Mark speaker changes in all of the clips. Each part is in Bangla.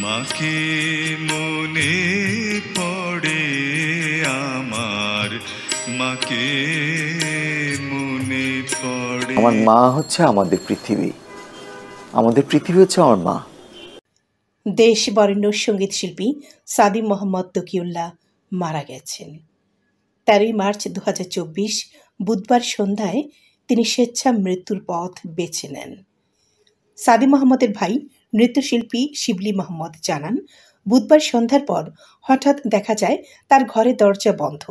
Speaker 1: তোমাকে মনে পড়ে আমার মাকে মনে পড়ে আমার মা হচ্ছে আমাদের পৃথিবী আমাদের পৃথিবী হচ্ছে আমার মা
Speaker 2: দেশ বরেণ্য সঙ্গীত শিল্পী সাদি মোহাম্মদ তকিউল্লাহ মারা গেছেন তেরোই মার্চ দু বুধবার সন্ধ্যায় তিনি স্বেচ্ছা মৃত্যুর পথ বেছে নেন সাদি মোহাম্মদের ভাই নৃত্যশিল্পী শিবলি মোহাম্মদ জানান বুধবার সন্ধ্যার পর হঠাৎ দেখা যায় তার ঘরে দরজা বন্ধ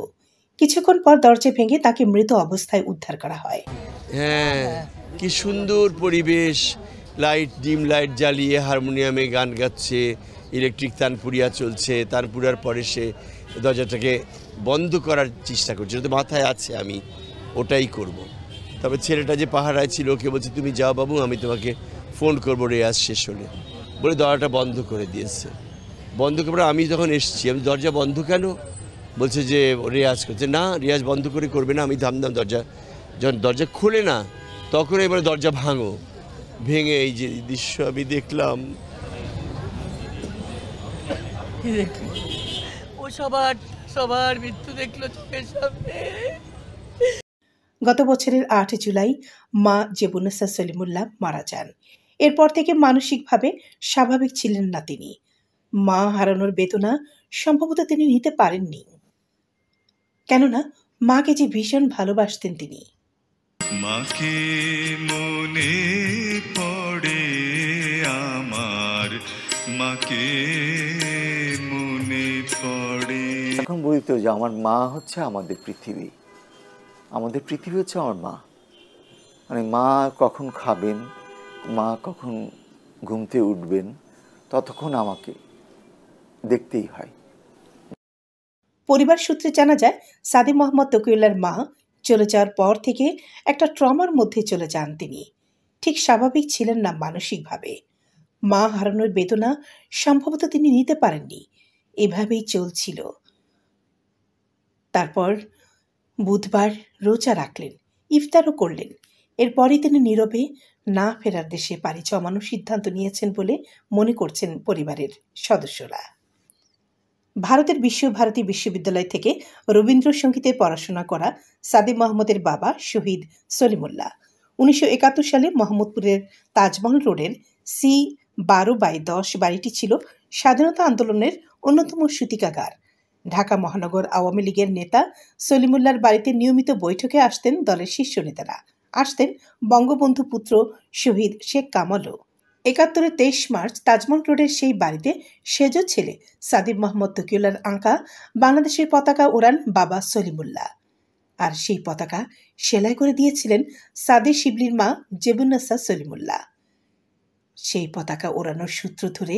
Speaker 2: কিছুক্ষণ পর দরজা ভেঙে তাকে মৃত অবস্থায় উদ্ধার করা হয়
Speaker 3: হ্যাঁ কি সুন্দর পরিবেশ লাইট ডিম লাইট জ্বালিয়ে হারমোনিয়ামে গান গাচ্ছে ইলেকট্রিক তানপুরিয়া চলছে তানপুরার পরে সে দরজাটাকে বন্ধ করার চেষ্টা করছে যদি মাথায় আছে আমি ওটাই করব। তবে ছেলেটা যে পাহারায় ছিল ওকে বলছে তুমি যাও বাবু আমি তোমাকে ফোন করবো রেয়াজ শেষ হলে বলে দরজাটা বন্ধ করে দিয়েছে বন্ধ করে আমি যখন এসছি আমি দরজা বন্ধ কেন বলছে যে রেয়াজ করছে না রেয়াজ বন্ধ করে করবে না আমি ধামধাম দরজা যখন দরজা খুলে না তখন এবার দরজা ভাঙো ভেঙে এই যে দৃশ্য আমি দেখলাম ও সবার সবার মৃত্যু দেখলো চোখের সামনে
Speaker 2: গত বছরের আট জুলাই মা জেবুনেসা সলিমুল্লাহ মারা যান এরপর থেকে মানসিকভাবে স্বাভাবিক ছিলেন না তিনি মা হারানোর বেদনা সম্ভবত তিনি নিতে পারেননি কেননা মাকে যে ভীষণ ভালোবাসতেন তিনি
Speaker 1: মাকে মনে পড়ে আমার মাকে মনে পড়ে এখন বলতো যে আমার মা হচ্ছে আমাদের পৃথিবী আমাদের পৃথিবী হচ্ছে আমার মা মানে মা কখন খাবেন মা কখন ঘুমতে উঠবেন ততক্ষণ আমাকে দেখতেই হয়
Speaker 2: পরিবার সূত্রে জানা যায় সাদি মোহাম্মদ তকিউল্লার মা চলে যাওয়ার পর থেকে একটা ট্রমার মধ্যে চলে যান তিনি ঠিক স্বাভাবিক ছিলেন না মানসিকভাবে মা হারানোর বেদনা সম্ভবত তিনি নিতে পারেননি এভাবেই চলছিল তারপর বুধবার রোজা রাখলেন ইফতারও করলেন এরপরই তিনি নীরবে না ফেরার দেশে পাড়ি জমানোর সিদ্ধান্ত নিয়েছেন বলে মনে করছেন পরিবারের সদস্যরা ভারতের বিশ্বভারতী বিশ্ববিদ্যালয় থেকে রবীন্দ্রসঙ্গীতে পড়াশোনা করা সাদি মাহমুদের বাবা শহীদ সলিমুল্লাহ উনিশশো একাত্তর সালে মোহাম্মদপুরের তাজমহল রোডের সি বারো বাই দশ বাড়িটি ছিল স্বাধীনতা আন্দোলনের অন্যতম সূতিকাগার ঢাকা মহানগর আওয়ামী লীগের নেতা সলিমুল্লার বাড়িতে নিয়মিত বৈঠকে আসতেন দলের শীর্ষ নেতারা আসতেন বঙ্গবন্ধু পুত্র শহীদ শেখ কামালও একাত্তরের তেইশ মার্চ তাজমহল রোডের সেই বাড়িতে সেজ ছেলে সাদিব মোহাম্মদ তকিউলার আঁকা বাংলাদেশের পতাকা ওড়ান বাবা সলিমুল্লাহ আর সেই পতাকা সেলাই করে দিয়েছিলেন সাদি শিবলির মা জেবুন্নাসা সলিমুল্লাহ সেই পতাকা ওড়ানোর সূত্র ধরে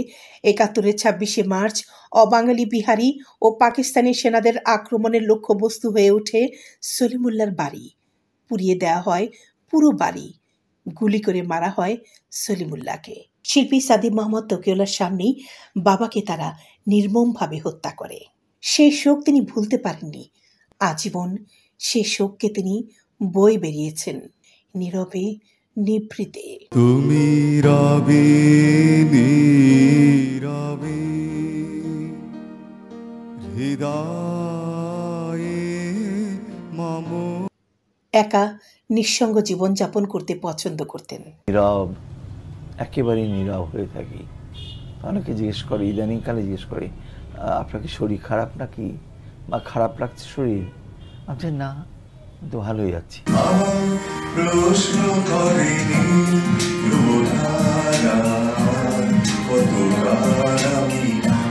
Speaker 2: একাত্তরের ছাব্বিশে মার্চ অবাঙালি বিহারি ও পাকিস্তানি সেনাদের আক্রমণের লক্ষ্যবস্তু হয়ে ওঠে সলিমুল্লার বাড়ি পুড়িয়ে দেয়া হয় পুরো বাড়ি গুলি করে মারা হয় সলিমুল্লাহকে শিল্পী সাদিম মোহাম্মদ তকিউলার সামনেই বাবাকে তারা নির্মমভাবে হত্যা করে সেই শোক তিনি ভুলতে পারেননি আজীবন সে শোককে তিনি বই বেরিয়েছেন নীরবে নিভৃতে
Speaker 1: তুমি রবে
Speaker 2: হৃদয় একা নিঃসঙ্গ জীবনযাপন করতে পছন্দ করতেন
Speaker 1: নীরব একেবারেই নীরব হয়ে থাকি অনেকে জিজ্ঞেস করে ইদানিংকালে জিজ্ঞেস করে আপনার কি শরীর খারাপ নাকি বা খারাপ লাগছে শরীর আপনি না তো ভালোই যাচ্ছি প্রশ্ন করেনি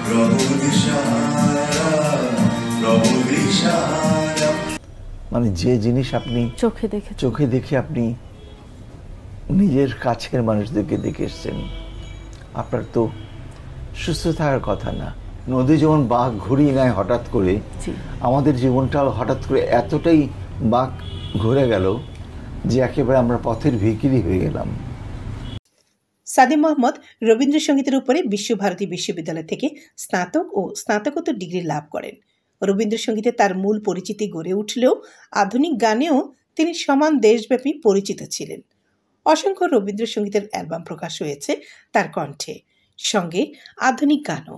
Speaker 3: প্রভু দিশা প্রভু দিশা
Speaker 1: মানে যে জিনিস আপনি চোখে দেখে চোখে দেখে আপনি নিজের কাছের মানুষদেরকে দেখে এসছেন আপনার তো সুস্থ থাকার কথা না নদী যেমন বাঘ ঘুরিয়ে নেয় হঠাৎ করে আমাদের জীবনটা হঠাৎ করে এতটাই বাঘ ঘুরে গেল যে একেবারে আমরা পথের ভিকিরি হয়ে গেলাম
Speaker 2: সাদিম মোহাম্মদ রবীন্দ্রসঙ্গীতের উপরে বিশ্বভারতী বিশ্ববিদ্যালয় থেকে স্নাতক ও স্নাতকোত্তর ডিগ্রি লাভ করেন রবীন্দ্রসঙ্গীতে তার মূল পরিচিতি গড়ে উঠলেও আধুনিক গানেও তিনি সমান দেশব্যাপী পরিচিত ছিলেন অসংখ্য রবীন্দ্রসঙ্গীতের অ্যালবাম প্রকাশ হয়েছে তার কণ্ঠে সঙ্গে আধুনিক গানও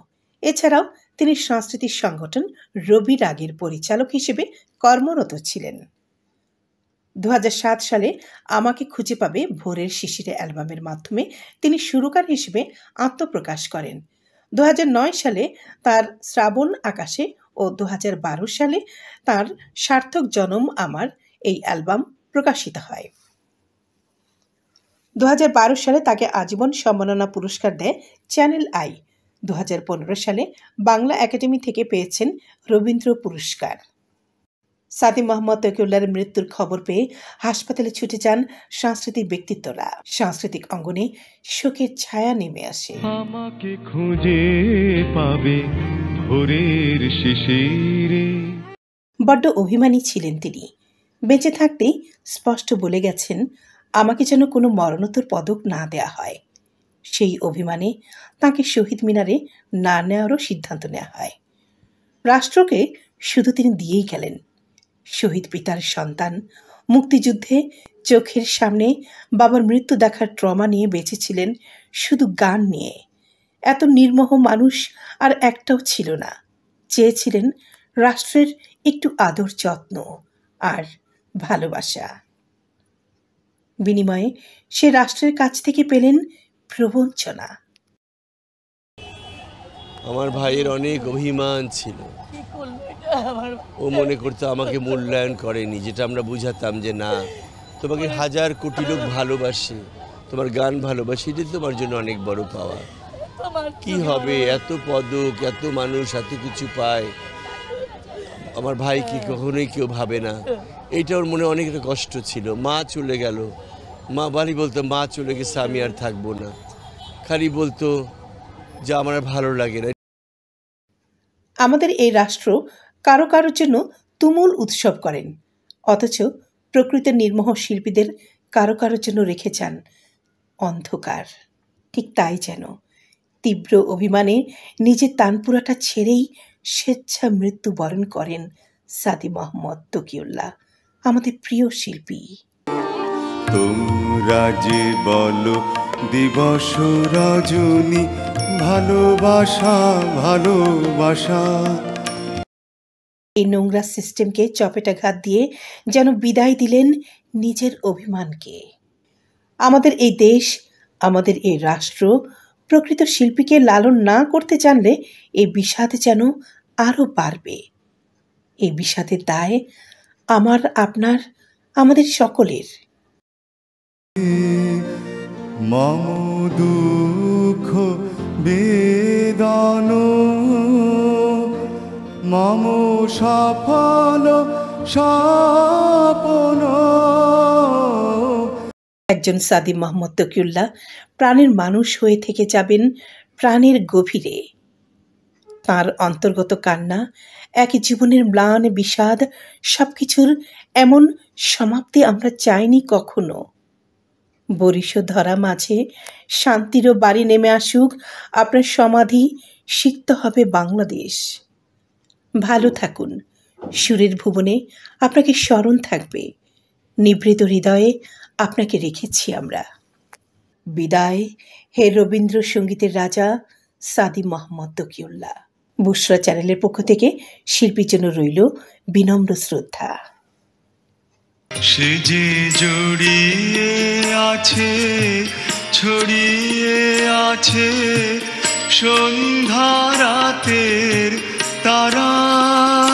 Speaker 2: এছাড়াও তিনি সাংস্কৃতিক সংগঠন রবি রাগের পরিচালক হিসেবে কর্মরত ছিলেন দু সালে আমাকে খুঁজে পাবে ভোরের শিশিরে অ্যালবামের মাধ্যমে তিনি সুরকার হিসেবে আত্মপ্রকাশ করেন দু সালে তার শ্রাবণ আকাশে ও দু সালে তার সার্থক জনম আমার এই অ্যালবাম প্রকাশিত হয় দু সালে তাকে আজীবন সম্মাননা পুরস্কার দেয় চ্যানেল আই দু সালে বাংলা একাডেমি থেকে পেয়েছেন রবীন্দ্র পুরস্কার সাদি মোহাম্মদ তকিউল্লার মৃত্যুর খবর পেয়ে হাসপাতালে ছুটে যান সাংস্কৃতিক ব্যক্তিত্বরা সাংস্কৃতিক অঙ্গনে শোকের ছায়া নেমে আসে আমাকে
Speaker 1: খুঁজে পাবে ভোরের শিশিরে
Speaker 2: বড্ড অভিমানী ছিলেন তিনি বেঁচে থাকতে স্পষ্ট বলে গেছেন আমাকে যেন কোনো মরণোত্তর পদক না দেয়া হয় সেই অভিমানে তাকে শহীদ মিনারে না নেওয়ারও সিদ্ধান্ত নেওয়া হয় রাষ্ট্রকে শুধু তিনি দিয়েই গেলেন শহীদ পিতার সন্তান মুক্তিযুদ্ধে চোখের সামনে বাবার মৃত্যু দেখার ট্রমা নিয়ে বেঁচেছিলেন শুধু গান নিয়ে এত নির্মহ মানুষ আর একটাও ছিল না চেয়েছিলেন রাষ্ট্রের একটু আদর যত্ন আর ভালোবাসা বিনিময়ে সে রাষ্ট্রের কাছ থেকে পেলেন প্রবঞ্চনা
Speaker 3: আমার ভাইয়ের অনেক অভিমান ছিল ও মনে করতো আমাকে মূল্যায়ন করেনি যেটা আমরা বুঝাতাম যে না তোমাকে হাজার কোটি লোক ভালোবাসে তোমার গান ভালোবাসে এটা তোমার জন্য অনেক বড় পাওয়া কি হবে এত পদক এত মানুষ এত কিছু পায় আমার ভাই কি হ্যাঁ। কখনোই কেউ ভাবে না এইটা ওর মনে অনেকটা কষ্ট ছিল মা চলে গেল মা বাড়ি বলতো মা চলে গেছে আমি আর থাকবো না খালি বলতো যে আমার ভালো লাগে না
Speaker 2: আমাদের এই রাষ্ট্র কারো কারোর জন্য তুমুল উৎসব করেন অথচ প্রকৃত নির্মহ শিল্পীদের কারো কারোর জন্য রেখে যান অন্ধকার ঠিক তাই যেন তীব্র অভিমানে নিজের তানপুরাটা ছেড়েই স্বেচ্ছা মৃত্যুবরণ করেন সাদি মোহাম্মদ তকিউল্লাহ আমাদের প্রিয় শিল্পী
Speaker 1: তোমরা যে বলো দিবস রজনী ভালোবাসা ভালোবাসা
Speaker 2: এই নোংরা সিস্টেমকে চপেটা ঘাত দিয়ে যেন বিদায় দিলেন নিজের অভিমানকে আমাদের এই দেশ আমাদের এই রাষ্ট্র প্রকৃত শিল্পীকে লালন না করতে জানলে এই বিষাদ যেন আরও বাড়বে এই বিষাদের দায় আমার আপনার আমাদের সকলের
Speaker 1: মম দুঃখ
Speaker 2: বেদন মম সফল স্বপন একজন সাদি মোহাম্মদ তকিউল্লাহ প্রাণের মানুষ হয়ে থেকে যাবেন প্রাণের গভীরে তার অন্তর্গত কান্না এক জীবনের ম্লান বিষাদ সব কিছুর এমন সমাপ্তি আমরা চাইনি কখনো বরিশ ধরা মাঝে শান্তিরও বাড়ি নেমে আসুক আপনার সমাধি সিক্ত হবে বাংলাদেশ ভালো থাকুন সুরের ভুবনে আপনাকে স্মরণ থাকবে নিবৃত হৃদয়ে আপনাকে রেখেছি আমরা বিদায় হে রবীন্দ্রসঙ্গীতের রাজা সাদি মোহাম্মদ তকিউল্লাহ বুসরা চ্যানেলের পক্ষ থেকে শিল্পীর জন্য রইল বিনম্র শ্রদ্ধা
Speaker 1: সে যে জড়িয়ে আছে ছড়িয়ে আছে সন্ধ্যা রাতের তারা